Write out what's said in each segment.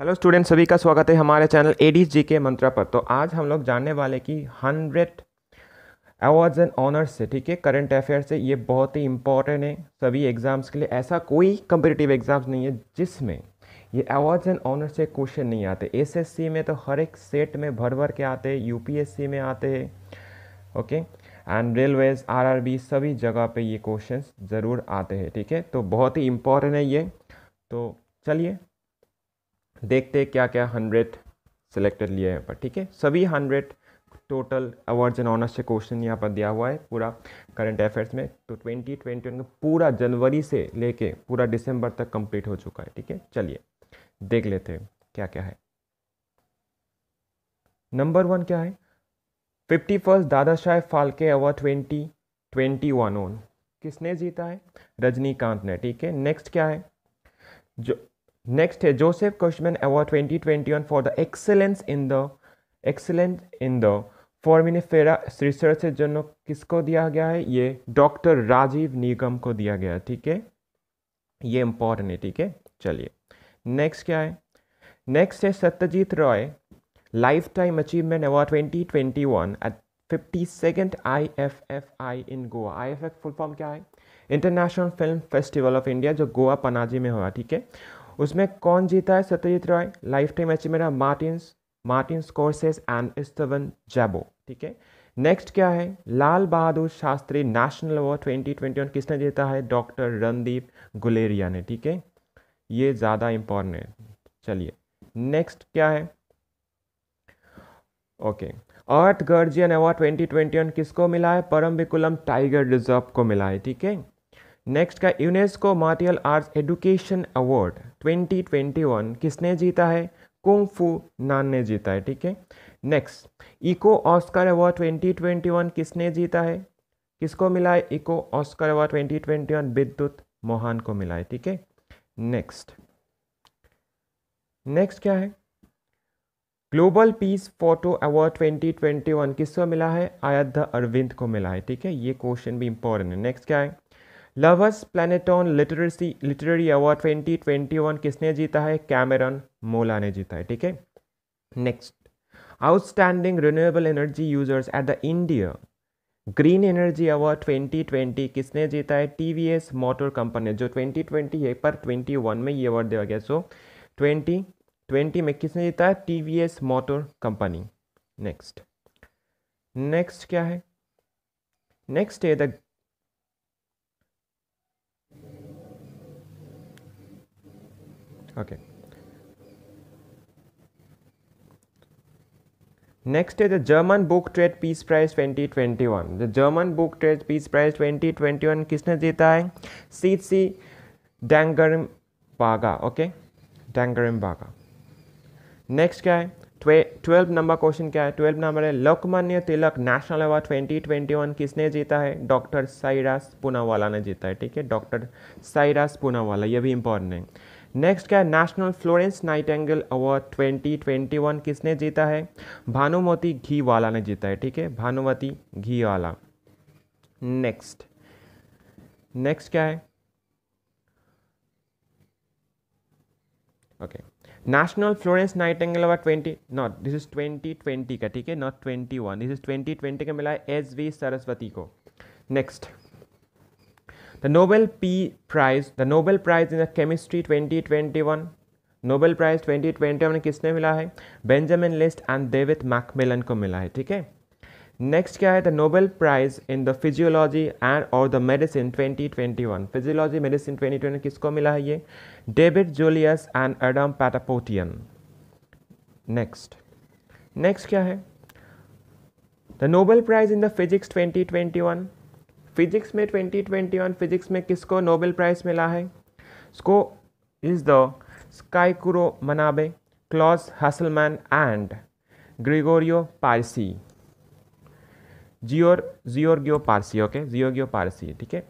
Hello student सभी का स्वागत है हमारे चैनल डी जी के मंत्रा पर तो आज हम लोग जानने वाले कि हंड्रेड अवार्ड्स एंड ऑनर्स से ठीक है करंट अफेयर से ये बहुत ही इंपॉर्टेंट है सभी एग्ज़ाम्स के लिए ऐसा कोई कंपिटेटिव एग्ज़ाम्स नहीं है जिसमें ये अवार्ड्स एंड ऑनर्स से क्वेश्चन नहीं आते एसएससी में तो हर एक सेट में भर भर के आते हैं यूपीएससी में आते हैं ओके एंड रेलवेज आरआरबी सभी जगह पे ये क्वेश्चंस ज़रूर आते हैं ठीक है तो बहुत ही इम्पॉर्टेंट है ये तो चलिए देखते क्या क्या हंड्रेड सेलेक्टेड लिए यहाँ पर ठीक है सभी hundred total awards and honours से क्वेश्चन यहाँ पर दिया हुआ है पूरा करंट अफेयर्स में तो ट्वेंटी ट्वेंटी वन पूरा जनवरी से लेके पूरा दिसंबर तक कंप्लीट हो चुका है ठीक है चलिए देख लेते हैं क्या क्या है नंबर वन क्या है fifty first Dada Saheb Phalke award twenty twenty one on किसने जीता है रजनीकांत ने ठीक है नेक्स्ट क्या है जो नेक्स्ट है Joseph Cushman award 2021 for the excellence in the excellence in the foraminifera researcher जो किसको दिया गया है ये डॉक्टर राजीव निगम को दिया गया ठीक है ये इंपॉर्टेंट है ठीक है चलिए नेक्स्ट क्या है नेक्स्ट है Satyajit Ray lifetime achievement award 2021 at fifty second I F F I in Goa I F F full form क्या है international film festival of India जो गोवा पनाजी में हुआ ठीक है उसमें कौन जीता है Satyajit Ray lifetime achievement है Martins Martin Scorsese and Istvan Szabo ठीक है नेक्स्ट क्या है Lal Bahadur Shastri national award twenty twenty one किसने जीता है डॉक्टर रणदीप गुलेरिया ने ठीक है ये ज़्यादा इम्पॉर्टेंट है चलिए नेक्स्ट क्या है okay earth guardian award twenty twenty one किसको मिला है परम विकुलम टाइगर रिजर्व को मिला है ठीक है नेक्स्ट का UNESCO martial arts education award 2021 किसने जीता है कुंग फू नान ने जीता है ठीक है नेक्स्ट इको ऑस्कर अवार्ड 2021 किसने जीता है किसको मिला है इको ऑस्कर अवार्ड 2021 विद्युत मोहन को मिला है ठीक है नेक्स्ट नेक्स्ट क्या है ग्लोबल पीस फोटो अवार्ड 2021 किसको मिला है आयद्ध अरविंद को मिला है ठीक है ये क्वेश्चन भी इंपॉर्टेंट है नेक्स्ट क्या है लवर्स प्लानिटॉन लिटरेसी लिटरेरी अवार्ड 2021 किसने जीता है कैमरन मोला ने जीता है ठीक है next outstanding renewable energy users at the India green energy award 2020 किसने जीता है टीवीएस मोटर कंपनी जो 2020 है पर 21 में ये अवार्ड दिया गया सो ट्वेंटी ट्वेंटी में किसने जीता है TVS motor company next next क्या है नेक्स्ट है the okay Next is the German Book Trade Peace Prize 2021. The German Book Trade Peace Prize 2021 kisne jeeta hai cc dangarim baga okay dangarim baga next next क्या है number question क्या है 12 number है लोकमान्य तिलक national award 2021 किसने जीता है doctor Cyrus Poonawalla ने जीता है ठीक है डॉक्टर साइरास पूनावाला ये भी इंपॉर्टेंट है नेक्स्ट क्या है national Florence Nightingale award 2021 किसने जीता है भानुमती घीवाला ने जीता है ठीक है भानुमती घीवाला नेक्स्ट नेक्स्ट क्या है okay national Florence angle award twenty not this is twenty twenty का ठीक है not twenty one this is twenty twenty का मिला है एस वी सरस्वती को next The Nobel P Prize, the Nobel Prize in the Chemistry 2021, Nobel prize twenty one किसने मिला है Benjamin List and David MacMillan को मिला है ठीक है नेक्स्ट क्या है the Nobel prize in the physiology and और द मेडिसिन 2021 फिजियोलॉजी मेडिसिन 2021 किसको मिला है ये David Julius and Adam Patapoutian next next क्या है the Nobel prize in the physics 2021 physics में 2021 फिजिक्स में किसको नोबेल प्राइज़ मिला है स्को is the Syukuro Manabe Klaus Hasselmann and ग्रिगोरियो पारसी जियोर Giorgio Parisi okay Giorgio Parisi ठीक है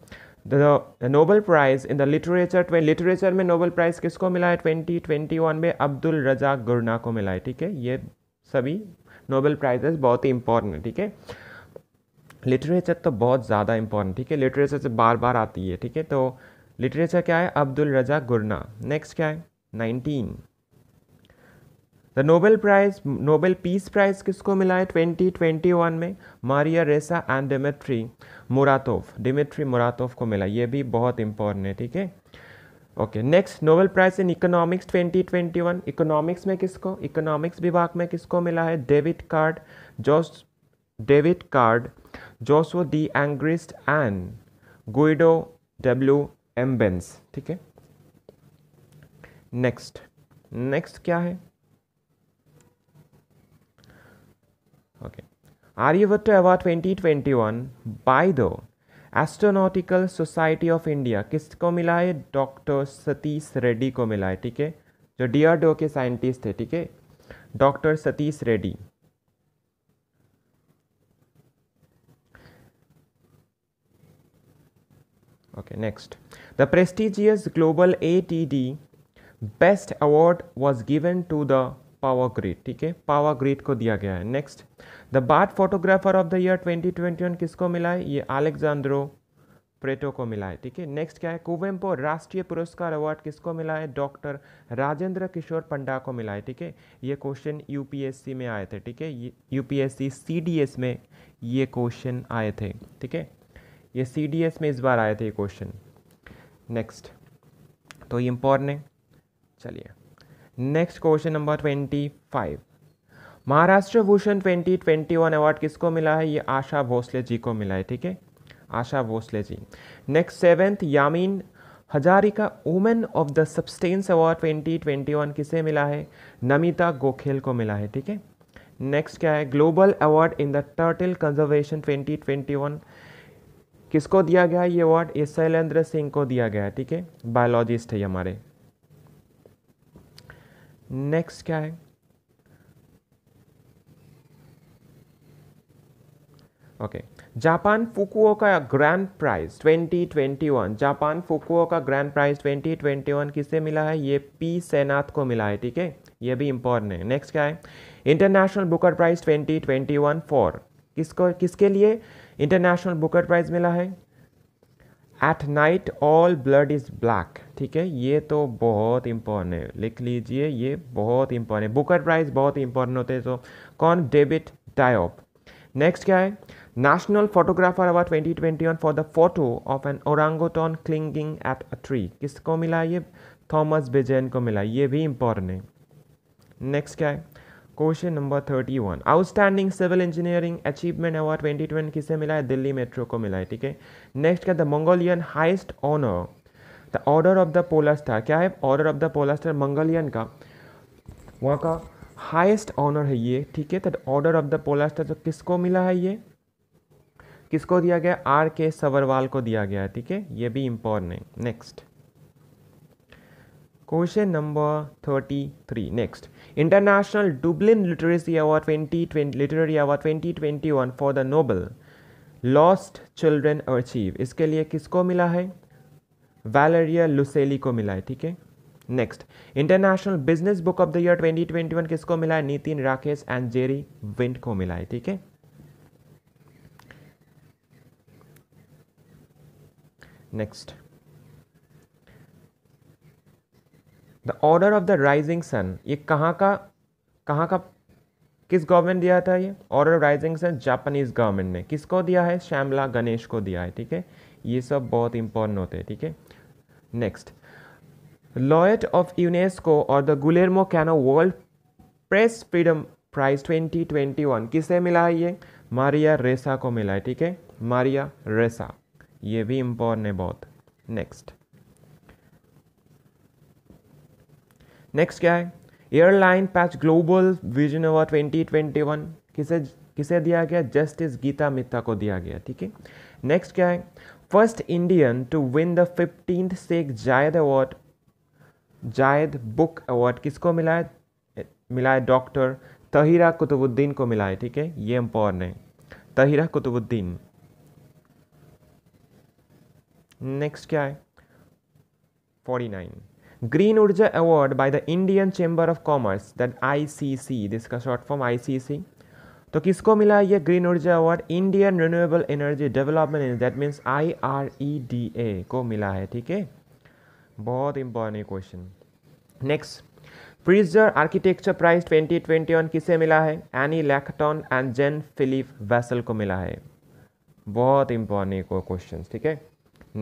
the Nobel prize in the literature literature में नोबल प्राइज़ किसको मिला है ट्वेंटी ट्वेंटी वन में अब्दुल रजा गुरना को मिला है ठीक है ये सभी नोबल प्राइजेस बहुत ही इंपॉर्टेंट है ठीक है लिटरेचर तो बहुत ज़्यादा इंपॉर्टेंट ठीक है लिटरेचर से बार बार आती है ठीक है तो लिटरेचर क्या है अब्दुल रजा गुरना नेक्स्ट क्या है nineteen the Nobel prize Nobel peace prize किसको मिला है ट्वेंटी ट्वेंटी वन में Maria Ressa and Dmitry Muratov Dmitry Muratov को मिला ये भी बहुत इंपॉर्टेंट है ठीक है okay next Nobel prize in economics twenty twenty one economics में किसको इकोनॉमिक्स विभाग में किसको मिला है David Card Joshua David Card Joshua D Angrist and Guido W Imbens ठीक है नेक्स्ट नेक्स्ट क्या है okay Aryabhatta award 2021 by the astronautical society of India किसको मिला है डॉक्टर सतीश रेड्डी को मिला है ठीक है जो डीआरडीओ के साइंटिस्ट थे ठीक है doctor Satish Reddy Okay, next. The prestigious global ATD best award was given to the power Grid. ठीक है पावर Grid को दिया गया है next the Bad photographer of the year 2021 किसको मिला है ये Alexandro प्रेटो को मिला है ठीक है नेक्स्ट क्या है कुवेम्पो राष्ट्रीय पुरस्कार अवार्ड किसको मिला है डॉक्टर राजेंद्र किशोर पंडा को मिला है ठीक है ये क्वेश्चन यूपीएससी में आए थे ठीक है यूपीएससी सीडीएस में ये क्वेश्चन आए थे ठीक है ये सी में इस बार आए थे ये क्वेश्चन नेक्स्ट तो ये इम्पोर्टेंट चलिए next question number twenty five Maharashtra Bhushan twenty twenty one award किसको मिला है ये आशा भोसले जी को मिला है ठीक है Asha Bhosle ji next seventh Yamin Hazarika women of the substance award twenty twenty one किसे मिला है नमिता गोखेल को मिला है ठीक है नेक्स्ट क्या है global award in the turtle conservation one किसको दिया गया है ये अवार्ड ये शैलेंद्र सिंह को दिया गया है ठीक है बायोलॉजिस्ट है हमारे नेक्स्ट क्या है ओके जापान फुकुओ का ग्रैंड प्राइज 2021 जापान फुकुओ का ग्रैंड प्राइज 2021 किसे मिला है ये पी सेनाथ को मिला है ठीक है ये भी इंपॉर्टेंट है नेक्स्ट क्या है इंटरनेशनल बुकर प्राइज 2021 फॉर किसको किसके लिए इंटरनेशनल बुकर प्राइज़ मिला है at night all blood is black ठीक है ये तो बहुत इम्पोर्टेंट है लिख लीजिए ये बहुत इम्पोर्टेंट है बुकर प्राइज़ बहुत इंपॉर्टेंट होते हैं तो कौन डेविड टाइप नेक्स्ट क्या है national photographer award 2021 for the photo of an orangutan clinging at a tree किसको मिला ये थॉमस बेजेन को मिला ये भी इम्पोर्टेंट है नेक्स्ट क्या है question number thirty one outstanding civil engineering achievement award twenty twenty किसे मिला है दिल्ली मेट्रो को मिला है ठीक है नेक्स्ट क्या the Mongolian highest honour the order of the Polar Star क्या है order of the Polar Star Mongolian का वहाँ का हाइस्ट ऑनर है ये ठीक है the order of the Polar Star तो किसको मिला है ये किसको दिया गया आर के सवरवाल को दिया गया है ठीक है ये भी important next question number thirty three next International Dublin Literacy Award 2020 Literary Award 2021 for the novel lost children archive इसके लिए किसको मिला है वैलरिया लुसेली को मिला है ठीक है next international business book of the year 2021 किसको मिला है Nitin Rakesh and Jerry Wind को मिला है ठीक है next the order of the rising sun ये कहाँ का कहाँ का किस गवर्नमेंट दिया था ये order of rising sun Japanese government ने किसको दिया है श्यामला गणेश को दिया है ठीक है ये सब बहुत इंपॉर्टेंट होते हैं ठीक है नेक्स्ट लॉयट ऑफ यूनेस्को और the Guillermo Cano world press freedom prize 2021 किसे मिला है ये मारिया रेसा को मिला है ठीक है मारिया रेसा ये भी इम्पोर्टेंट है बहुत नेक्स्ट नेक्स्ट क्या है एयरलाइन पैच global vision award twenty twenty one किसे किसे दिया गया जस्टिस गीता मित्ता को दिया गया ठीक है नेक्स्ट क्या है first Indian to win the fifteenth Sheikh Zayed award जायद बुक अवार्ड किसको मिला है मिला है डॉक्टर तहिरा कुतुबुद्दीन को मिला है ठीक है ये एम्पावर ने तहिरा कुतुबुद्दीन नेक्स्ट क्या है forty nine Green Urja Award by the Indian Chamber of Commerce that ICC जिसका शॉर्ट फॉर्म ICC तो किसको मिला ये green Urja award Indian renewable energy development that means I R E D A को मिला है ठीक है बहुत important question next Pritzker architecture prize 2021 किसे मिला है Anne Lacaton and Jean Philippe Vassal को मिला है बहुत इंपॉर्टेंट क्वेश्चन ठीक है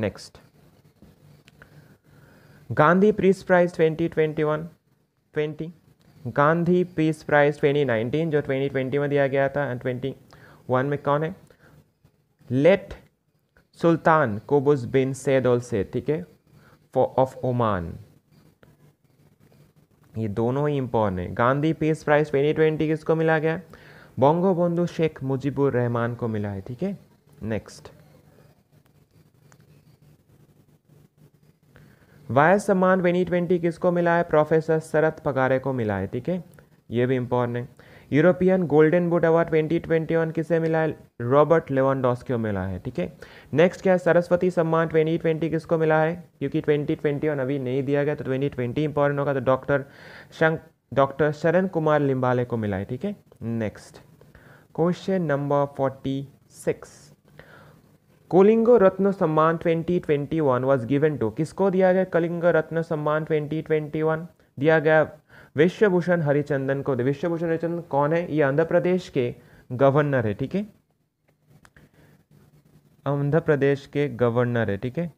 next Gandhi peace prize 2021 20 Gandhi peace prize 2019 जो 2020 में दिया गया था एंड 21 में कौन है लेट सुल्तान कोबुस बिन सैदोल से ठीक है फॉर ऑफ ओमान ये दोनों ही इम्पोर्टेंट है गांधी पीस प्राइज 2020 किसको मिला गया बोंगो बंधु शेख मुजीबुर रहमान को मिला है ठीक है नेक्स्ट वायस सम्मान 2020 किसको मिला है प्रोफेसर शरद पगारे को मिला है ठीक है ये भी इम्पोर्टेंट है यूरोपियन गोल्डन बुट अवार्ड 2021 किसे मिला है रॉबर्ट लेवनडॉस को मिला है ठीक है नेक्स्ट क्या है सरस्वती सम्मान 2020 किसको मिला है क्योंकि 2021 अभी नहीं दिया गया तो 2020 इंपॉर्टेंट होगा तो डॉक्टर शंक डॉक्टर शरण कुमार लिम्बाले को मिला है ठीक है next question number forty six कोलिंगो रत्न सम्मान 2021 वाज गिवन टू किसको दिया गया कलिंग रत्न सम्मान 2021 दिया गया विश्वभूषण हरिचंदन को विश्वभूषण हरिचंदन कौन है ये आंध्र प्रदेश के गवर्नर है ठीक है आंध्र प्रदेश के गवर्नर है ठीक है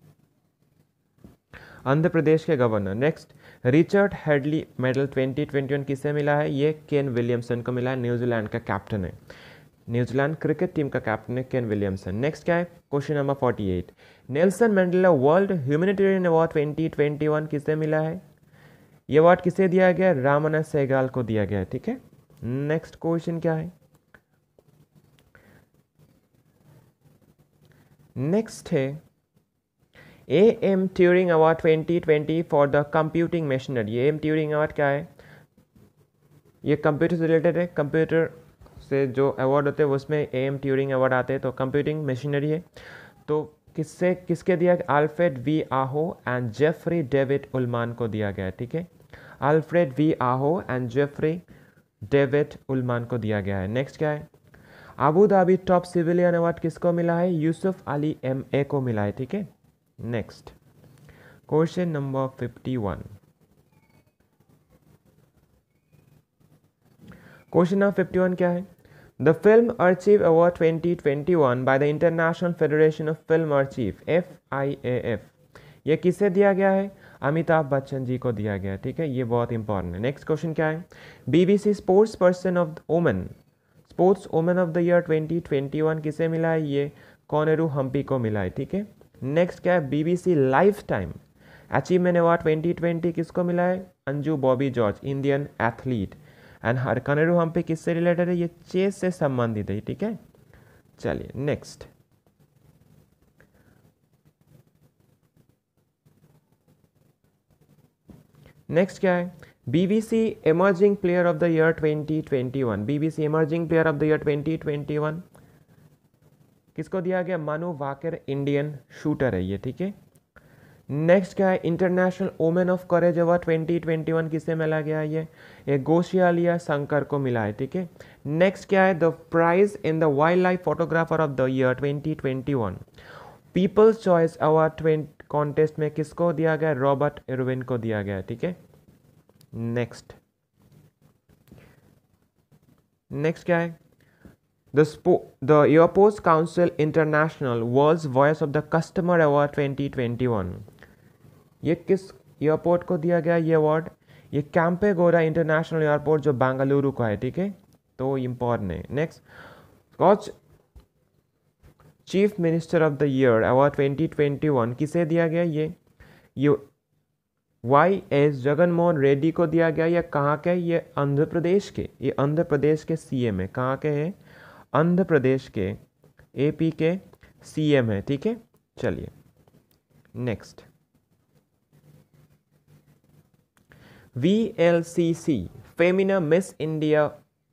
आंध्र प्रदेश के governor next Richard Hadlee medal 2021 किसे मिला है ये केन विलियमसन को मिला है न्यूजीलैंड का कैप्टन है न्यूजीलैंड क्रिकेट टीम का कैप्टन है केन विलियमसन नेक्स्ट क्या है question number forty eight Nelson Mandela world humanitarian award twenty twenty one किसे मिला है ये अवार्ड किसे दिया गया है रामाना सहगाल को दिया गया ठीक है नेक्स्ट क्वेश्चन क्या है नेक्स्ट है A M Turing award twenty twenty for the computing machinery A M Turing award क्या है ये कंप्यूटर से रिलेटेड है कंप्यूटर से जो अवार्ड होते हैं उसमें ए एम ट्यूरिंग अवार्ड आते हैं तो कंप्यूटिंग मशीनरी है तो किससे किसके दिया Alfred V Aho and Jeffrey David Ullman को दिया गया है ठीक है Alfred V Aho and Jeffrey David Ullman को दिया गया है नेक्स्ट क्या है Abu Dhabi top civilian award किसको मिला है यूसुफ अली एम ए को मिला है ठीक है next question number fifty one question number fifty one क्या है The Film Archive Award 2021 by the International Federation of Film Archive (FIAF) ये किसे दिया गया है अमिताभ बच्चन जी को दिया गया ठीक है ये बहुत इंपॉर्टेंट है नेक्स्ट क्वेश्चन क्या है BBC sports person of woman sports woman of the year 2021 किसे मिला है ये कॉनेरू हम्पी को मिला है ठीक है नेक्स्ट क्या है BBC lifetime achievement award 2020 किसको मिला है Anju Bobby George Indian athlete and हरकान हम पे किससे रिलेटेड है ये चेस से संबंधित है ठीक है चलिए नेक्स्ट नेक्स्ट क्या है BBC emerging player of the year 2021 BBC emerging player of the year 2021 किसको दिया गया मनु वाकर इंडियन शूटर है ये ठीक है नेक्स्ट क्या है international women of courage award twenty twenty one किसे मिला गया ये ये गोशियालिया शंकर को मिला है ठीक है नेक्स्ट क्या है the prize in the wildlife photographer of the year twenty twenty one people's choice award contest में किसको दिया गया रॉबर्ट इरविन को दिया गया ठीक है नेक्स्ट नेक्स्ट क्या है The, council international world voice of the customer award twenty twenty one ये किस एयरपोर्ट को दिया गया ये अवार्ड ये कैंपे गोरा इंटरनेशनल एयरपोर्ट जो बेंगलुरु का है ठीक है तो इम्पॉर्टेंट है next Skoch chief minister of the year award 2021 किसे दिया गया ये ये वाई एस जगनमोहन रेड्डी को दिया गया या कहाँ के ये आंध्र प्रदेश के ये आंध्र प्रदेश के सीएम है कहाँ के हैं आंध्र प्रदेश के एपी के सीएम है ठीक है चलिए next V Femina Miss India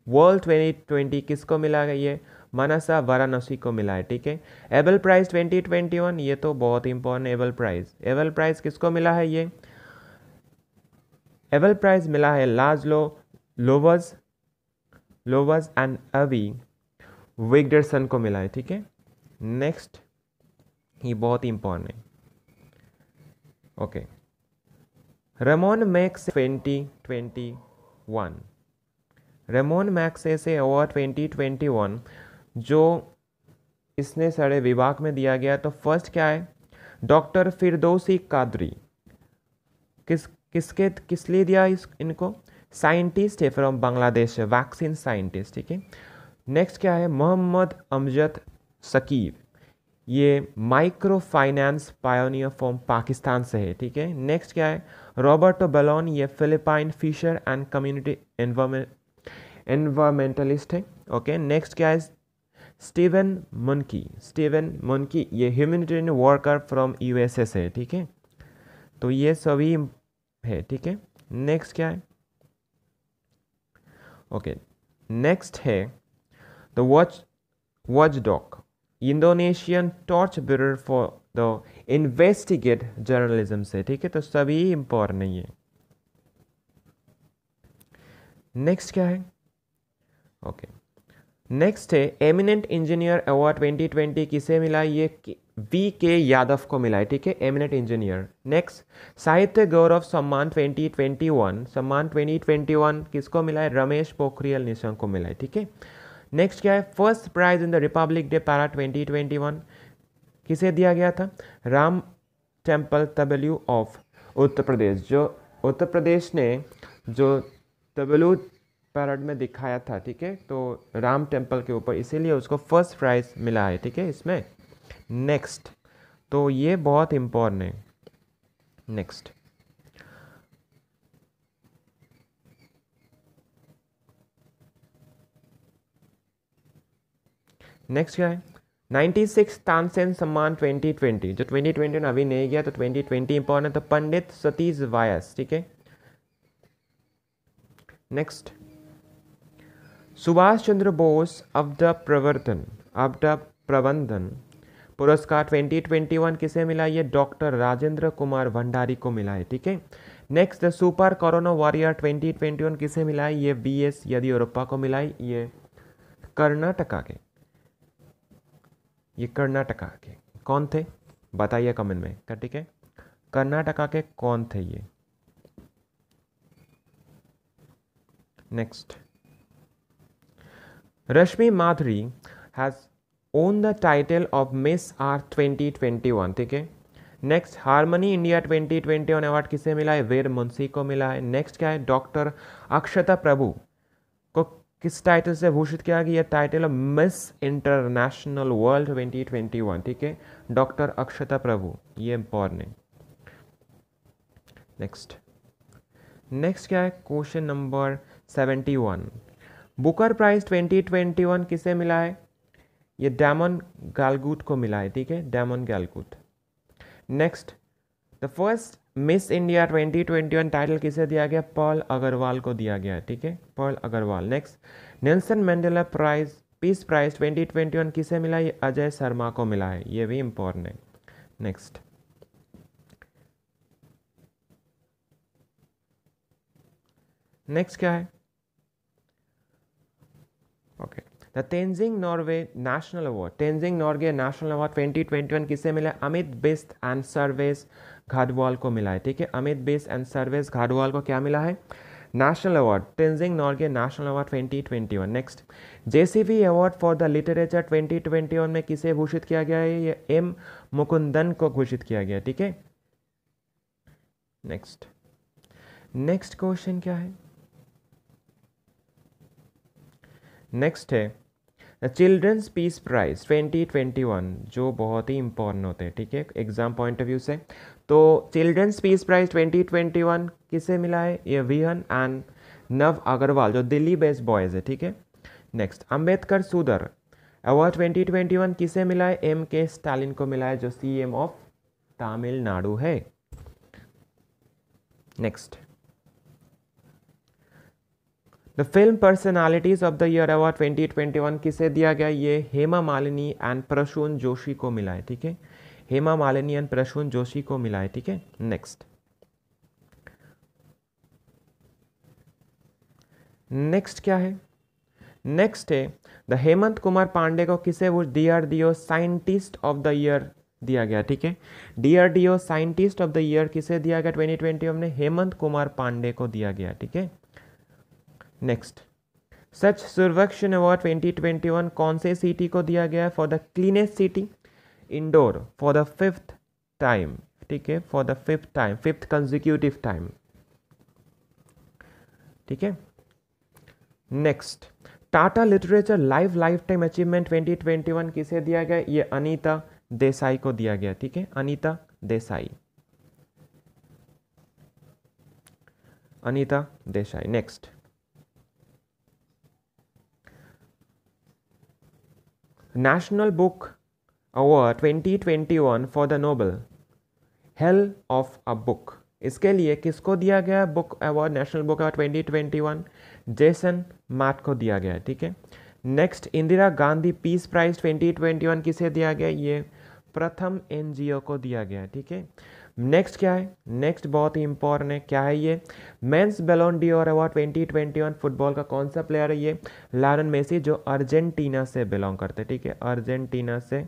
world 2020 किसको मिला गई ये मनसा वाराणसी को मिला है ठीक है एबल प्राइज 2021 ये तो बहुत important Abel prize Abel prize किसको मिला है ये एबल प्राइज मिला है लाजलो लोवज लोवर्स एंड अवी विगडरसन को मिला है ठीक है नेक्स्ट ये बहुत इंपॉर्टेंट है okay okay. Twenty twenty 2021 Ramon Magsaysay award 2021 जो इसने सारे विभाग में दिया गया तो फर्स्ट क्या है डॉक्टर फिरदोसी कादरी किस किसके किस लिए दिया इस इनको साइंटिस्ट है फ्रॉम बांग्लादेश वैक्सीन साइंटिस्ट ठीक है नेक्स्ट क्या है मोहम्मद अमजद सकीब ये micro finance pioneer from Pakistan से है ठीक है नेक्स्ट क्या है Roberto बेलोन ये Philippine fisher and community environmentalist है ओके नेक्स्ट क्या है स्टीवन मुनकी स्टीवन मुनकी ये ह्यूमनिटेरियन वर्कर फ्रॉम एस है ठीक है तो ये सभी है ठीक है नेक्स्ट क्या है ओके नेक्स्ट है the watch watch doc Indonesian torch bearer for तो इन्वेस्टिगेट जर्नलिज्म से ठीक है तो सभी इंपॉर्टेंट है ये नेक्स्ट क्या है ओके नेक्स्ट है एमिनेंट इंजीनियर अवार्ड 2020 किसे मिला ये वी के यादव को मिला है ठीक है एमिनेंट इंजीनियर नेक्स्ट साहित्य गौरव सम्मान 2021 सम्मान 2021 किसको मिला है रमेश पोखरियल निशंक को मिला है ठीक है नेक्स्ट क्या है first prize in the republic day parade twenty किसे दिया गया था Ram temple tableau of Uttar Pradesh जो उत्तर प्रदेश ने जो तबलू पैरड में दिखाया था ठीक है तो राम टेम्पल के ऊपर इसीलिए उसको फर्स्ट प्राइज मिला है ठीक है इसमें नेक्स्ट तो ये बहुत इम्पोर्टेंट है नेक्स्ट नेक्स्ट क्या है नाइन्टी सिक्स तानसेन सम्मान ट्वेंटी ट्वेंटी जो ट्वेंटी ट्वेंटी अभी नहीं गया तो ट्वेंटी ट्वेंटी इंपॉर्टेंट तो पंडित सतीश वायस ठीक है नेक्स्ट सुभाष चंद्र बोस अब द प्रवर्तन अब द प्रबंधन पुरस्कार 2021 किसे मिला ये डॉक्टर राजेंद्र कुमार भंडारी को मिला है ठीक है नेक्स्ट सुपर कोरोना वॉरियर 2021 किसे मिला है ये बी एस येदियुरप्पा को मिला है ये कर्नाटका के ये कर्नाटका के कौन थे बताइए कमेंट में क्या ठीक है कर्नाटका के कौन थे ये next Rashmi Madhuri has won the title of Miss आर 2021 ठीक है नेक्स्ट हारमनी इंडिया 2021 अवार्ड किसे मिला है वेर मुंशी को मिला है नेक्स्ट क्या है डॉक्टर अक्षता प्रभु को किस टाइटल से घोषित किया गया टाइटल मिस इंटरनेशनल वर्ल्ड 2021 ठीक है डॉक्टर अक्षता प्रभु ये इम्पॉर्टेंट नेक्स्ट नेक्स्ट क्या है क्वेश्चन नंबर 71 बुकर प्राइज 2021 किसे मिला है ये डैमन गैलगुट को मिला है ठीक है Damon Galgut next the first Miss India 2021 title किसे दिया गया पर्ल अग्रवाल को दिया गया ठीक है Pearl Agarwal next Nelson Mandela prize peace prize 2021 किसे मिला ये अजय शर्मा को मिला है ये भी इम्पोर्टेंट है नेक्स्ट नेक्स्ट क्या है okay okay. The Tenzing Norgay national award Tenzing Norgay national award 2021 किसे मिला अमित बिस्त एंड सर्वेस घाटवाल को मिला है ठीक है अमित बिस्त एंड सर्वेस घाटवाल को क्या मिला है national award Tenzing Norgay national award 2021 next JCB award for the literature 2021 में किसे घोषित किया गया है ये एम मुकुंदन को घोषित किया गया ठीक है नेक्स्ट नेक्स्ट क्वेश्चन क्या है नेक्स्ट है चिल्ड्रंस पीस प्राइज़ 2021 जो बहुत ही इंपॉर्टेंट होते हैं ठीक है एग्ज़ाम पॉइंट ऑफ व्यू से तो चिल्ड्रंस पीस प्राइज़ 2021 किसे मिला है ये विहन एंड नव अग्रवाल जो दिल्ली बेस्ड बॉयज़ है ठीक है नेक्स्ट अम्बेडकर सुदर अवार्ड 2021 किसे मिला है एम के स्टालिन को मिला है जो एम ऑफ तमिलनाडु है next the film personalities of the year award 2021 किसे दिया गया ये हेमा मालिनी एंड प्रसून जोशी को मिला है ठीक है हेमा मालिनी एंड प्रसून जोशी को मिला है ठीक है नेक्स्ट नेक्स्ट क्या है नेक्स्ट है द हेमंत कुमार पांडे को किसे वो DRDO scientist of the year दिया गया ठीक है DRDO scientist of the year किसे दिया गया 2020 हमने हेमंत कुमार पांडे को दिया गया ठीक है नेक्स्ट सच सर्वेक्षण अवार्ड 2021 कौन से सिटी को दिया गया है for the cleanest city Indore for the fifth time ठीक है for the fifth time fifth consecutive time ठीक है next Tata literature live lifetime achievement 2021 किसे दिया गया ये अनीता देसाई को दिया गया ठीक है Anita Desai Anita Desai next National Book Award 2021 for the novel hell of a book इसके लिए किसको दिया गया book award national book award 2021 Jason Mott को दिया गया ठीक है next Indira Gandhi peace prize 2021 किसे दिया गया ये प्रथम एनजीओ को दिया गया ठीक है नेक्स्ट क्या है नेक्स्ट बहुत ही इंपॉर्टेंट है क्या है ये men's Ballon d'Or award twenty twenty one football का कौन सा प्लेयर है ये लारन मेसी जो अर्जेंटीना से बिलोंग करते हैं ठीक है अर्जेंटीना से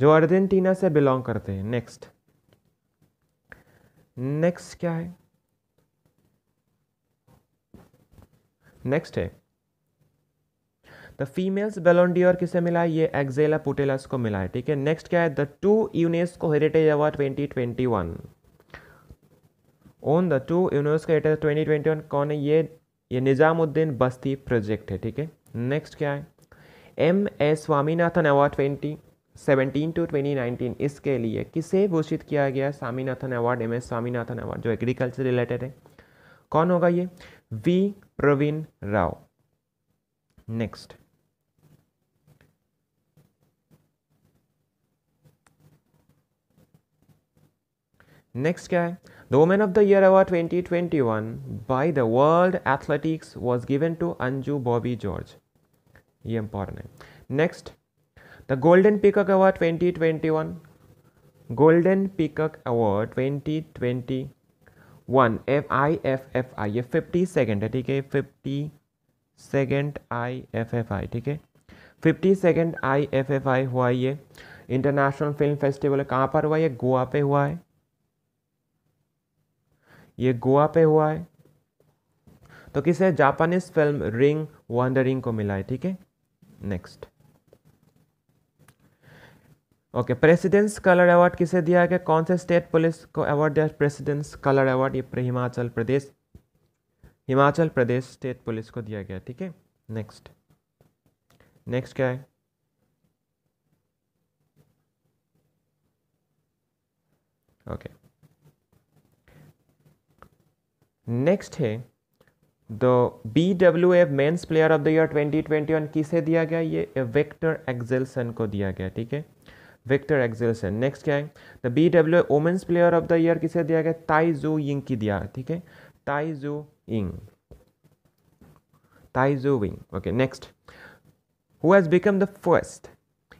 जो अर्जेंटीना से बिलोंग करते हैं नेक्स्ट नेक्स्ट क्या है नेक्स्ट है द फीमेल्स बेलोनडियर किसे मिला ये एक्जेला पुटेलस को मिला है ठीक है नेक्स्ट क्या है the two UNESCO heritage award twenty twenty one won the two UNESCO heritage one कौन है ये ये निज़ामुद्दीन बस्ती प्रोजेक्ट है ठीक है नेक्स्ट क्या है M S Swaminathan award twenty seventeen to twenty nineteen इसके लिए किसे घोषित किया गया Swaminathan award M S Swaminathan award जो एग्रीकल्चर रिलेटेड है कौन होगा ये V Praveen Rao next next क्या है the women of the year award 2021 by the world athletics was given to Anju Bobby George ये इंपॉर्टेंट है next the golden peacock award 2021 golden peacock award 2021 F I F F I ये fifty second है ठीक है fifty second I F F I ठीक है fifty second I F F I हुआ ये इंटरनेशनल फिल्म फेस्टिवल कहाँ पर हुआ ये गोवा पे हुआ है ये गोवा पे हुआ है तो किसे जापानीज फिल्म रिंग वंडरिंग को मिला है ठीक है next okay president's colour award किसे दिया गया कौन से स्टेट पुलिस को अवार्ड दिया प्रेसिडेंट्स कलर अवार्ड ये हिमाचल प्रदेश हिमाचल प्रदेश स्टेट पुलिस को दिया गया ठीक है नेक्स्ट नेक्स्ट क्या है ओके okay. नेक्स्ट है the B W F men's player of the year 2021 किसे दिया गया ये विक्टर एक्जेलसन को दिया गया ठीक है विक्टर एक्जेलसन नेक्स्ट क्या है the B W F women's player of the year किसे दिया गया ताई जो यिंग की दिया ठीक है ताई जो यिंग ताई जो विंग okay next who has become the first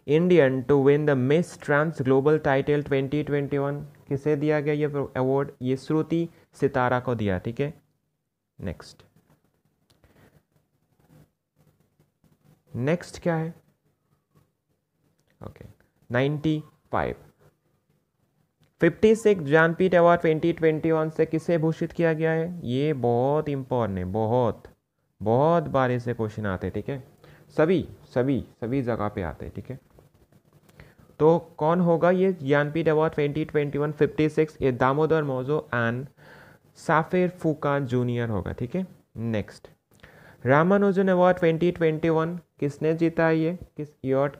Indian to win the miss trans global title 2021 किसे दिया गया ये अवार्ड ये श्रुति सितारा को दिया ठीक है नेक्स्ट नेक्स्ट क्या है okay ninety five fifty six Jnanpith award twenty twenty one से किसे भूषित किया गया है ये बहुत है बहुत बहुत बार ऐसे क्वेश्चन आते ठीक है सभी सभी सभी जगह पे आते ठीक है तो कौन होगा ये Jnanpith award twenty twenty one fifty six ये दामोदर मोजो एंड साफिर फुकान जूनियर होगा ठीक है नेक्स्ट रामानुजन अवार्ड 2021 किसने जीता ये किस अवार्ड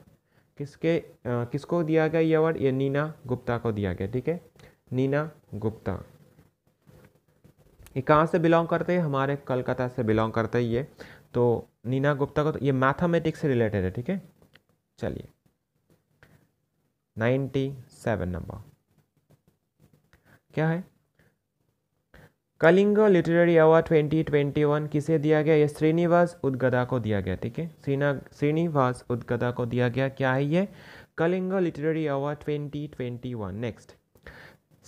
किसके आ, किसको दिया गया ये अवार्ड ये नीना गुप्ता को दिया गया ठीक है नीना गुप्ता ये कहाँ से बिलोंग करते हैं हमारे कलकत्ता से बिलोंग करते हैं ये तो नीना गुप्ता को तो ये मैथमेटिक्स से रिलेटेड है ठीक है चलिए नाइन्टी सेवन नंबर क्या है कलिंग लिटरेरी अवार्ड 2021 किसे दिया गया ये श्रीनिवास उद्गदा को दिया गया ठीक है श्रीना श्रीनिवास उद्गदा को दिया गया क्या है ये Kalinga literary award 2021 next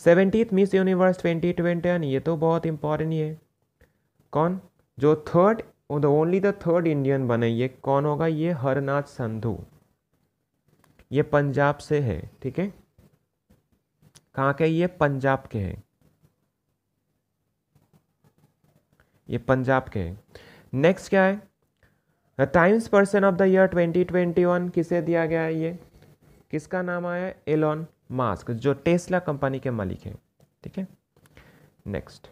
seventy Miss Universe 2021 ये तो बहुत इंपॉर्टेंट है कौन जो third the only the third Indian बने ये कौन होगा ये हरनाथ संधु ये पंजाब से है ठीक है कहाँ के ये पंजाब के हैं ये पंजाब के हैं नेक्स्ट क्या है the Times person of the year 2021 किसे दिया गया है ये किसका नाम आया एलॉन मास्क जो टेस्ला कंपनी के मालिक हैं ठीक है नेक्स्ट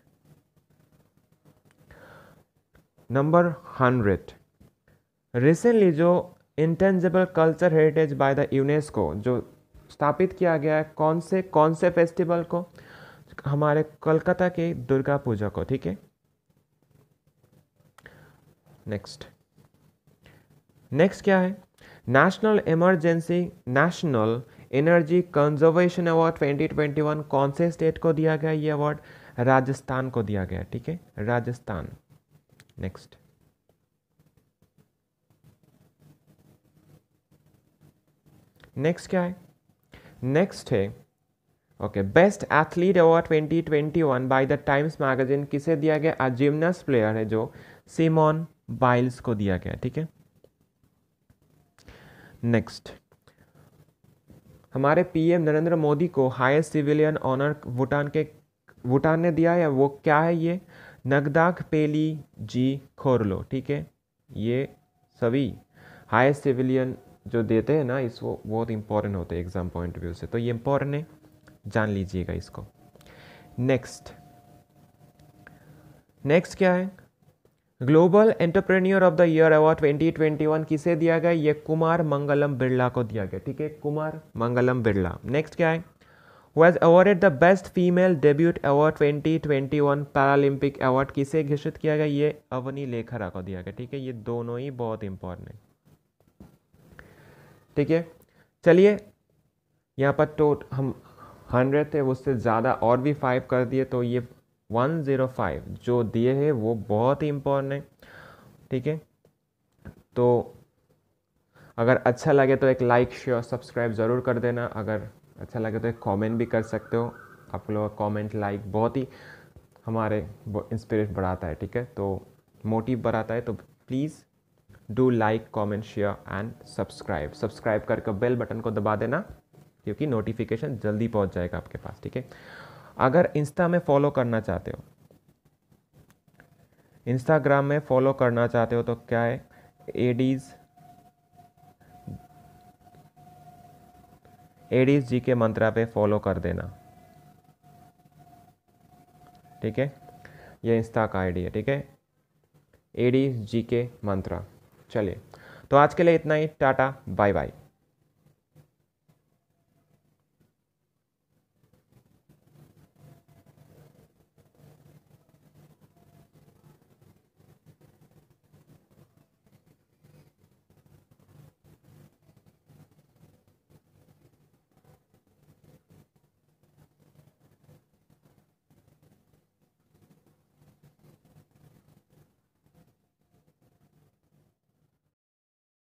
नंबर हंड्रेड रिसेंटली जो intangible culture heritage by the UNESCO जो स्थापित किया गया है कौन से कौन से फेस्टिवल को हमारे कोलकाता के दुर्गा पूजा को ठीक है नेक्स्ट नेक्स्ट क्या है national emergency national energy conservation award 2021 कौन से स्टेट को दिया गया ये अवार्ड राजस्थान को दिया गया ठीक है राजस्थान नेक्स्ट नेक्स्ट क्या है नेक्स्ट है okay best athlete award 2021 by the Times magazine किसे दिया गया जिमनास्ट प्लेयर है जो सिमोन बाइल्स को दिया गया ठीक है नेक्स्ट हमारे पीएम नरेंद्र मोदी को हाईएस्ट सिविलियन ऑनर भूटान के भूटान ने दिया है वो क्या है ये नगदाख पेली जी खोरलो ठीक है ये सभी हाईएस्ट सिविलियन जो देते हैं ना इसको बहुत इंपॉर्टेंट होते हैं एग्ज़ाम पॉइंट व्यू से तो ये इंपॉर्टेंट है जान लीजिएगा इसको नेक्स्ट नेक्स्ट क्या है global entrepreneur of the year award 2021 किसे दिया गया ये कुमार मंगलम बिरला को दिया गया ठीक है कुमार मंगलम बिरला नेक्स्ट क्या है was awarded the best female debut award 2021 Paralympic award किसे घोषित किया गया ये अवनी लेखरा को दिया गया ठीक है ये दोनों ही बहुत इंपॉर्टेंट है ठीक है चलिए यहाँ पर टोट हम हंड्रेड थे उससे ज़्यादा और भी फाइव कर दिए तो ये 105 जो दिए हैं वो बहुत ही इम्पोर्टेंट है ठीक है तो अगर अच्छा लगे तो एक लाइक शेयर सब्सक्राइब ज़रूर कर देना अगर अच्छा लगे तो एक कॉमेंट भी कर सकते हो आप लोग कॉमेंट लाइक बहुत ही हमारे इंस्पिरेट बढ़ाता है ठीक है तो मोटिव बढ़ाता है तो please do like comment share and subscribe subscribe करके बेल बटन को दबा देना क्योंकि नोटिफिकेशन जल्दी पहुंच जाएगा आपके पास ठीक है अगर इंस्टा में फॉलो करना चाहते हो इंस्टाग्राम में फॉलो करना चाहते हो तो क्या है एडीज एडीज जी के मंत्रा पे फॉलो कर देना ठीक है ये इंस्टा का आईडी है ठीक है एडीज जी के मंत्रा चलिए तो आज के लिए इतना ही टाटा बाय बाय